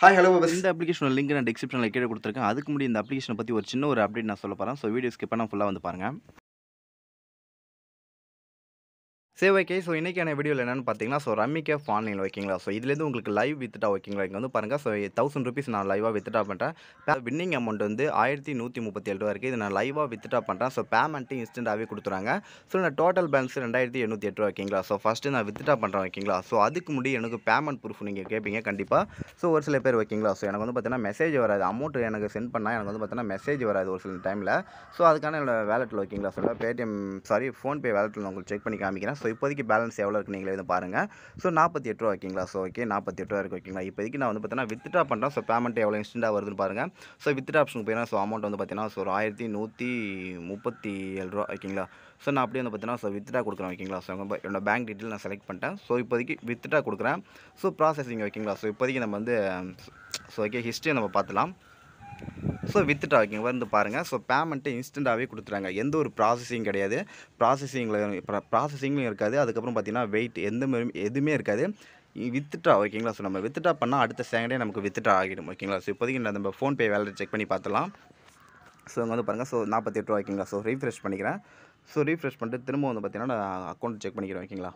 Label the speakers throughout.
Speaker 1: hi hello இந்த application link நான் டிஸ்கிரிப்ஷனில் கீழே கொடுத்துருக்கேன் அதுக்கு முன்னாடி இந்த அப்ளிகேஷனை பற்றி ஒரு சின்ன ஒரு அப்டேட் நான் சொல்ல போகிறேன் ஸோ வீடியோ ஸ்கிப் பண்ணால் ஃபுல்லாக வந்து பாருங்கள் சரி ஓகே ஸோ இன்றைக்கான வீடியோவில் என்னென்னு பார்த்தீங்கன்னா ஸோ ரம்மி கேஃப் ஆன்லைனில் ஓகேங்களா ஸோ இதுலேருந்து உங்களுக்கு லைவ் வித்துட்டா ஓகேங்களா இங்கே வந்து பாருங்கள் ஸோ தௌசண்ட் ருபீஸ் நான் லைவாக வித்துட்டா பண்ணுறேன் வின்னிங் அமௌண்ட் வந்து ஆயிரத்தி நூற்றி முப்பத்தி ஏழு ரூபா இருக்குது இது நான் லைவாக வித்துட்டா பண்ணுறேன் ஸோ பேமெண்ட்டு இன்ஸ்டண்ட்டாகவே கொடுத்துறாங்க ஸோ நான் டோட்டல் பேலன்ஸ் ரெண்டாயிரத்தி எண்ணூற்றி எட்டு ரூபா ஓகேங்களா ஸோ ஃபஸ்ட்டு நான் வித்துட்டா பண்ணுறேன் ஓகேங்களா ஸோ அதுக்கு முடியும் எனக்கு பேமெண்ட் ப்ரூஃப் நீங்கள் கேட்பீங்க கண்டிப்பாக ஸோ ஒரு சில பேர் ஓகேங்களா ஸோ எனக்கு வந்து பார்த்தீங்கன்னா மெசேஜ் வராது அமௌண்ட் எனக்கு சென்ட் பண்ணால் எனக்கு வந்து பார்த்தீங்கன்னா மெசேஜ் வராது ஒரு சில டைமில் ஸோ அதுக்கான என்னோடய வேலெட்டில் ஓகேங்களா ஸோ பேடிஎம் சாரி ஃபோன்பே வேலெட்டில் நான் உங்களுக்கு செக் பண்ணி காமிக்கிறேன் ஸோ இப்போதைக்கு பேலன்ஸ் எவ்வளோ இருக்கு நீங்களே வந்து பாருங்கள் ஸோ நாற்பத்தி எட்டு ரூபா ஓகேங்களா ஸோ ஓகே நாற்பத்தி எட்டு ரூபா இருக்குது ஓகேங்களா இப்போதைக்கு நான் வந்து பார்த்தீங்கன்னா வித்ட்ரா பண்ணுறேன் ஸோ பேமெண்ட் எவ்வளோ இன்ஸ்டண்ட்டாக வருதுன்னு பாருங்கள் ஸோ வித்ட்ரா ஆப்ஷனுக்கு போயினா ஸோ அமௌண்ட் வந்து பார்த்தீங்கன்னா ஸோ ஆயிரத்தி நூற்றி முப்பத்தி ஏழு ரூபா ஓகேங்களா ஸோ நான் அப்படியே வந்து பார்த்தீங்கன்னா ஸோ வித்ட்ரா கொடுக்குறேன் ஓகேங்களா ஸோ என்னோட பேங்க் டீட்டெயில் நான் செலக்ட் பண்ணிட்டேன் ஸோ இப்போதைக்கு வித்ட்ரா கொடுக்குறேன் ஸோ ப்ராசஸிங் ஓகேங்களா ஸோ இப்போதைக்கு நம்ம வந்து ஸோ ஓகே ஹிஸ்ட்ரி நம்ம பார்த்துலாம் ஸோ வித்துட்டா ஓகே வந்து பாருங்கள் ஸோ பேமெண்ட்டு இன்ஸ்டண்ட்டாகவே கொடுத்துட்டாங்க எந்த ஒரு ப்ராசஸிங் கிடையாது ப்ராசஸிங்கில் ப்ராசஸிங்லையும் இருக்காது அதுக்கப்புறம் பார்த்திங்கன்னா வெயிட் எந்த மாதிரி எதுவுமே இருக்காது வித்துட்டா ஓகேங்களா ஸோ நம்ம வித்துட்டா பண்ணால் அடுத்த செகண்டே நமக்கு வித்துட்டா ஆகிடும் ஓகேங்களா ஸோ இப்போதைக்கு நான் நம்ம ஃபோன்பே வேலை செக் பண்ணி பார்த்துலாம் ஸோ இங்கே வந்து பாருங்கள் ஸோ நாற்பத்தெட்டு ரூபா ஓகேங்களா ஸோ ரீஃப்ரெஷ் பண்ணிக்கிறேன் ஸோ ரீஃப்ரெஷ் பண்ணிட்டு திரும்ப வந்து பார்த்திங்கன்னா நான் அக்கௌண்ட் செக் பண்ணிக்கிறேன் ஓகேங்களா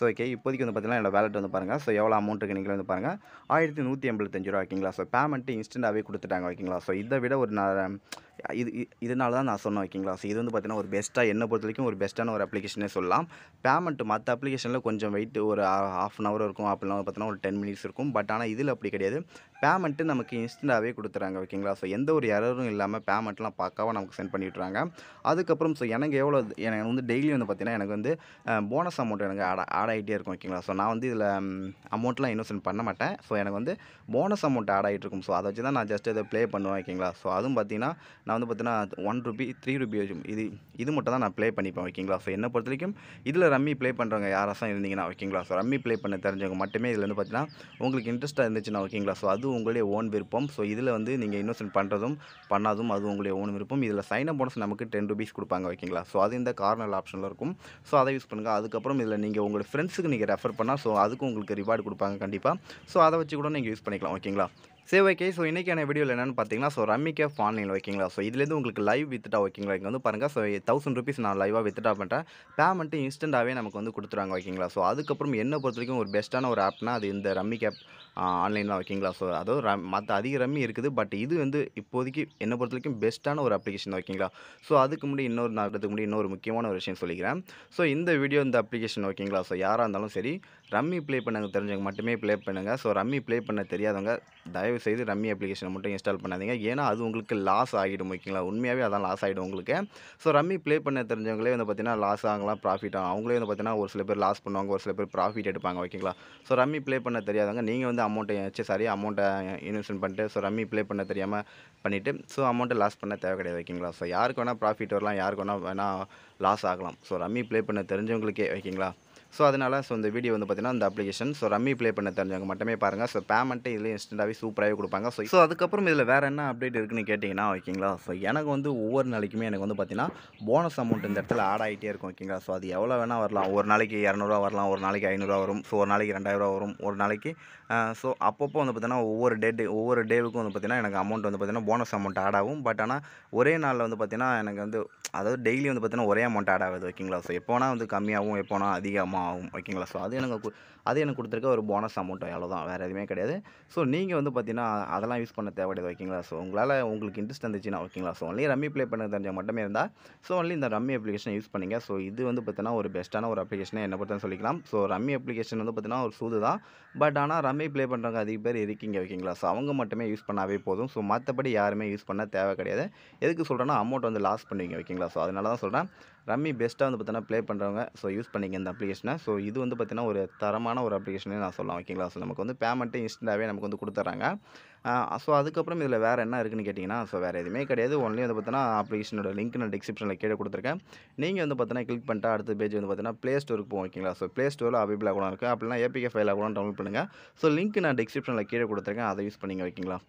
Speaker 1: ஸோ ஓகே இப்போதைக்கு வந்து பார்த்தீங்கன்னா என்னோட வேலட் வந்து பாருங்கள் ஸோ எவ்வளோ அமௌண்ட்டுக்கு நீங்கள் வந்து பாருங்கள் ஆயிரத்தி நூற்றி ஐம்பத்தஞ்சு ரூபா ஓகேங்களா ஸோ பேமெண்ட்டு இன்ஸ்டண்ட்டாகவே கொடுத்துட்டாங்க ஓகேங்களா ஸோ இதை விட ஒரு நான் இது இதனால தான் நான் சொன்னேன் ஓகேங்களா ஸோ இது வந்து பார்த்தீங்கன்னா ஒரு பெஸ்ட்டாக என்னை பொறுத்த வரைக்கும் ஒரு பெஸ்ட்டான ஒரு அப்ளிகேஷனே சொல்லலாம் பேமெண்ட் மற்ற அப்ளிகேஷனில் கொஞ்சம் வெயிட்டு ஒரு ஆஃப் அன் ஹவர் இருக்கும் அப்படிலாம் பார்த்தீங்கன்னா ஒரு டென் மினிட்ஸ் இருக்கும் பட் ஆனால் இதில் அப்படி கிடையாது பேமெண்ட்டு நமக்கு இன்ஸ்டண்ட்டாகவே கொடுத்துறாங்க ஓகேங்களா ஸோ எந்த ஒரு எரரும் இல்லாமல் பேமெண்ட்லாம் பார்க்காம நமக்கு சென்ட் பண்ணிவிட்றாங்க அதுக்கப்புறம் ஸோ எனக்கு எவ்வளோ எனக்கு வந்து டெய்லி வந்து பார்த்திங்கன்னா எனக்கு வந்து போனஸ் அமௌண்ட் எனக்கு ஆட் ஆட் ஆகிட்டே இருக்கும் ஓகேங்களா ஸோ நான் வந்து இதில் அமௌண்ட்லாம் இன்வெஸ்ட் பண்ண மாட்டேன் ஸோ எனக்கு வந்து போனஸ் அமௌண்ட் ஆட் ஆகிட்டு இருக்கும் ஸோ அதை வச்சு தான் நான் ஜஸ்ட் இதை ப்ளே பண்ணுவேன் ஓகேங்களா ஸோ அதுவும் பார்த்திங்கன்னா நான் வந்து பார்த்தீங்கன்னா ஒன் ருபி த்ரீ ருபி இது இது மட்டும் தான் நான் ப்ளே பண்ணிப்பேன் ஓகேங்களா ஸோ என்னை பொறுத்த வரைக்கும் இதில் ரம்மி ப்ளே பண்ணுறவங்க யாராச்சும் இருந்தீங்கன்னா ஓகேங்களா ஸோ ரம்மி ப்ளே பண்ண தெரிஞ்சவங்க மட்டுமே இதில் வந்து பார்த்தீங்கன்னா உங்களுக்கு இன்ட்ரெஸ்ட்டாக இருந்துச்சுன்னா ஓகேங்களா ஸோ அது உங்களுடைய ஓன் விருப்பம் ஸோ இதில் வந்து நீங்கள் இன்வெஸ்ட் பண்ணுறதும் பண்ணாதும் அது உங்களுடைய ஓன் விருப்பம் இதில் சைன் அப் போனஸ் நமக்கு டென் ருபீஸ் கொடுப்பாங்க ஓகேங்களா ஸோ அது இந்த கார்னல் ஆப்ஷனில் இருக்கும் ஸோ அதை யூஸ் பண்ணுங்கள் அதுக்கப்புறம் இதில் நீங்கள் உங்களோட ஃப்ரெண்ட்ஸுக்கு நீங்கள் ரெஃபர் பண்ணால் ஸோ அதுக்கும் உங்களுக்கு ரிவார்டு கொடுப்பாங்க கண்டிப்பாக ஸோ அதை வச்சு கூட நீங்கள் யூஸ் பண்ணிக்கலாம் ஓகேங்களா சரி ஓகே ஸோ இன்றைக்கான வீடியோவில் என்னென்னு பார்த்தீங்கன்னா ஸோ ரம்மி கேஃப் ஆன்லைன் ஓகேங்களா ஸோ இதுலேருந்து உங்களுக்கு லைவ் வித்துட்டா ஓகேங்களா இங்கே வந்து பாருங்கள் ஸோ தௌசண்ட் ருபீஸ் நான் லைவாக வித்துட்டா பண்ணுறேன் பேமெண்ட்டு இன்ஸ்டண்ட்டாகவே நமக்கு வந்து கொடுத்துருவாங்க ஓகேங்களா ஸோ அதுக்கப்புறம் என்னை பொறுத்த வரைக்கும் ஒரு பெஸ்ட்டான ஒரு ஆப்னா அது இந்த ரம்மி கேப் ஆன்லைனில் ஓகேங்களா ஸோ அதாவது ரம் மற்ற அதிக ரம்மி இருக்குது பட் இது வந்து இப்போதைக்கு என்னை பொறுத்த வரைக்கும் பெஸ்ட்டான ஒரு அப்ளிகேஷன் ஓகேங்களா ஸோ அதுக்கு முன்னாடி இன்னொரு நாட்டுக்கு முடி இன்னொரு முக்கியமான ஒரு விஷயம் சொல்லிக்கிறேன் ஸோ இந்த வீடியோ இந்த அப்ளிகேஷன் ஓகேங்களா ஸோ யாராக இருந்தாலும் சரி ரம்மி ப்ளே பண்ண தெரிஞ்சவங்க மட்டுமே ப்ளே பண்ணுங்கள் ஸோ ரம்மி ப்ளே பண்ண தெரியாதவங்க தயவு தயவு செய்து ரம்மி அப்ளிகேஷனை மட்டும் இன்ஸ்டால் பண்ணாதீங்க ஏன்னா அது உங்களுக்கு லாஸ் ஆகிடும் ஓகேங்களா உண்மையாகவே அதான் லாஸ் ஆகிடும் உங்களுக்கு ஸோ ரம்மி ப்ளே பண்ண தெரிஞ்சவங்களே வந்து பார்த்தீங்கன்னா லாஸ் ஆகலாம் ப்ராஃபிட் ஆகும் அவங்களே வந்து பார்த்தீங்கன்னா ஒரு சில பேர் லாஸ் பண்ணுவாங்க ஒரு சில பேர் ப்ராஃபிட் எடுப்பாங்க ஓகேங்களா ஸோ ரம்மி ப்ளே பண்ண தெரியாதவங்க நீங்கள் வந்து அமௌண்ட்டை வச்சு சாரி அமௌண்ட்டை இன்வெஸ்ட்மெண்ட் பண்ணிட்டு ஸோ ரம்மி ப்ளே பண்ண தெரியாமல் பண்ணிவிட்டு ஸோ அமௌண்ட்டை லாஸ் பண்ண தேவை கிடையாது ஓகேங்களா ஸோ யாருக்கு வேணால் ப்ராஃபிட் வரலாம் யாருக்கு வேணால் வேணால் லாஸ் ஆகலாம் ஸோ ரம்மி ப்ளே பண்ண தெரிஞ்சவங்களுக்கே ஓகேங்களா ஸோ அதனால் ஸோ இந்த வீடியோ வந்து பார்த்தீங்கன்னா அந்த அப்ளிகேஷன் ஸோ ரம்மி ப்ளே பண்ண தெரிஞ்சவங்க மட்டுமே பாருங்கள் ஸோ பேமெண்ட்டு இதில் இன்ஸ்டண்ட்டாகவே சூப்பராகவே கொடுப்பாங்க ஸோ ஸோ அதுக்கப்புறம் இதில் வேறு என்ன அப்டேட் இருக்குன்னு கேட்டிங்கன்னா ஓகேங்களா ஸோ எனக்கு வந்து ஒவ்வொரு நாளைக்குமே எனக்கு வந்து பார்த்தீங்கன்னா போனஸ் அமௌண்ட் இந்த இடத்துல ஆட் ஆகிட்டே இருக்கும் ஓகேங்களா ஸோ அது எவ்வளோ வேணால் வரலாம் ஒரு நாளைக்கு இரநூறுவா வரலாம் ஒரு நாளைக்கு ஐநூறுரூவா வரும் ஸோ ஒரு நாளைக்கு ரெண்டாயிரூவா வரும் ஒரு நாளைக்கு ஸோ அப்பப்போ வந்து பார்த்தீங்கன்னா ஒவ்வொரு டேட்டு ஒவ்வொரு டேவுக்கும் வந்து பார்த்தீங்கன்னா எனக்கு அமௌண்ட் வந்து பார்த்தீங்கன்னா போனஸ் அமௌண்ட் ஆட் ஆகும் பட் ஆனால் ஒரே நாளில் வந்து பார்த்தீங்கன்னா எனக்கு வந்து அதாவது டெய்லி வந்து பார்த்தீங்கன்னா ஒரே அமௌண்ட் ஆட் ஆகுது ஓகேங்களா ஸோ எப்போனா வந்து கம்மியாகவும் எப்போனா அதிகமாக ஆகும் ஓகேங்களா ஸோ அது எனக்கு அது எனக்கு கொடுத்துருக்க ஒரு போனஸ் அமௌண்ட் அவ்வளோதான் வேறு எதுவுமே கிடையாது ஸோ நீங்கள் வந்து பார்த்தீங்கன்னா அதெல்லாம் யூஸ் பண்ண தேவையில்லை ஓகேங்களா ஸோ உங்களால் உங்களுக்கு இன்ட்ரெஸ்ட் இருந்துச்சுன்னா ஓகேங்களா ஸோ ஒன்லி ரம்மி ப்ளே பண்ண தெரிஞ்ச மட்டுமே இருந்தால் ஸோ ஒன்லி இந்த ரம்மி அப்ளிகேஷன் யூஸ் பண்ணிங்க ஸோ இது வந்து பார்த்தீங்கன்னா ஒரு பெஸ்ட்டான ஒரு அப்ளிகேஷனை என்ன பொறுத்தவரை சொல்லிக்கலாம் ஸோ ரம்மி அப்ளிகேஷன் வந்து பார்த்தீங்கன்னா ஒரு சூது தான் பட் ஆனால் ரம்மி ப்ளே பண்ணுறவங்க அதிக பேர் இருக்கீங்க ஓகேங்களா ஸோ அவங்க மட்டுமே யூஸ் பண்ணாவே போதும் ஸோ மற்றபடி யாருமே யூஸ் பண்ண தேவை கிடையாது எதுக்கு சொல்கிறேன்னா அமௌண்ட் வந்து லாஸ் பண்ணுவீங்க ஓகேங்களா சரிங்களா ஸோ அதனால தான் சொல்கிறேன் ரம்மி பெஸ்ட்டாக வந்து பார்த்தீங்கன்னா ப்ளே பண்ணுறவங்க ஸோ யூஸ் பண்ணிங்க இந்த அப்ளிகேஷனை ஸோ இது வந்து பார்த்தீங்கன்னா ஒரு தரமான ஒரு அப்ளிகேஷனே நான் சொல்லலாம் ஓகேங்களா ஸோ நமக்கு வந்து பேமெண்ட்டு இன்ஸ்டண்ட்டாகவே நமக்கு வந்து கொடுத்துட்றாங்க ஸோ அதுக்கப்புறம் இதில் வேறு என்ன இருக்குன்னு கேட்டிங்கன்னா ஸோ வேறு எதுவுமே கிடையாது ஒன்லி வந்து பார்த்தீங்கன்னா அப்ளிகேஷனோட லிங்க் நான் டிஸ்கிரிப்ஷனில் கீழே கொடுத்துருக்கேன் நீங்கள் வந்து பார்த்தீங்கன்னா கிளிக் பண்ணிட்டு அடுத்த பேஜ் வந்து பார்த்தீங்கன்னா ப்ளே ஸ்டோருக்கு போகும் ஓகேங்களா ஸோ ப்ளே ஸ்டோரில் அவைபிளாக கூட இருக்குது அப்படின்னா ஏபிகே ஃபைலாக கூட டவுன்லோட் பண்ணுங்கள் ஸோ லிங்க் நான் டிஸ்கிரிப்ஷனில் கீழே கொடுத்துருக்கேன் அதை யூஸ் பண்ணிங்க ஓகேங்களா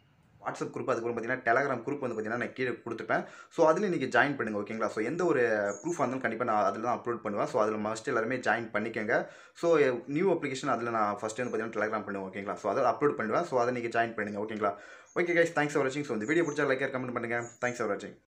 Speaker 1: வாட்ஸ்அப் குரூப் அதுக்கப்புறம் பார்த்தீங்கன்னா டெலகிராம் குரூப் வந்து பார்த்தீங்கன்னா நான் கீழே கொடுத்துருப்பேன் ஸோ அதில் நீங்கள் ஜாயின் பண்ணுங்கள் ஓகேங்களா ஸோ எந்த ஒரு ப்ரூஃப் வந்தாலும் கண்டிப்பாக நான் அதில் தான் அப்லோட் பண்ணுவேன் ஸோ அதில் மஸ்ட் எல்லாருமே ஜாயின் பண்ணிக்கோங்க ஸோ நியூ அப்ளிகேஷன் அதில் நான் ஃபஸ்ட்டு வந்து பார்த்தீங்கன்னா டெலகிராம் பண்ணுவேன் ஓகேங்களா ஸோ அதை அப்லோட் பண்ணுவேன் ஸோ அதை நீங்கள் ஜாயின் பண்ணுங்கள் ஓகேங்களா ஓகே கைஸ் தேங்க்ஸ் ஃபார் வாட்சிங் ஸோ இந்த வீடியோ பிடிச்சா லைக் கமெண்ட் பண்ணுங்கள் தேங்க்ஸ் ஃபார் வாட்சிங்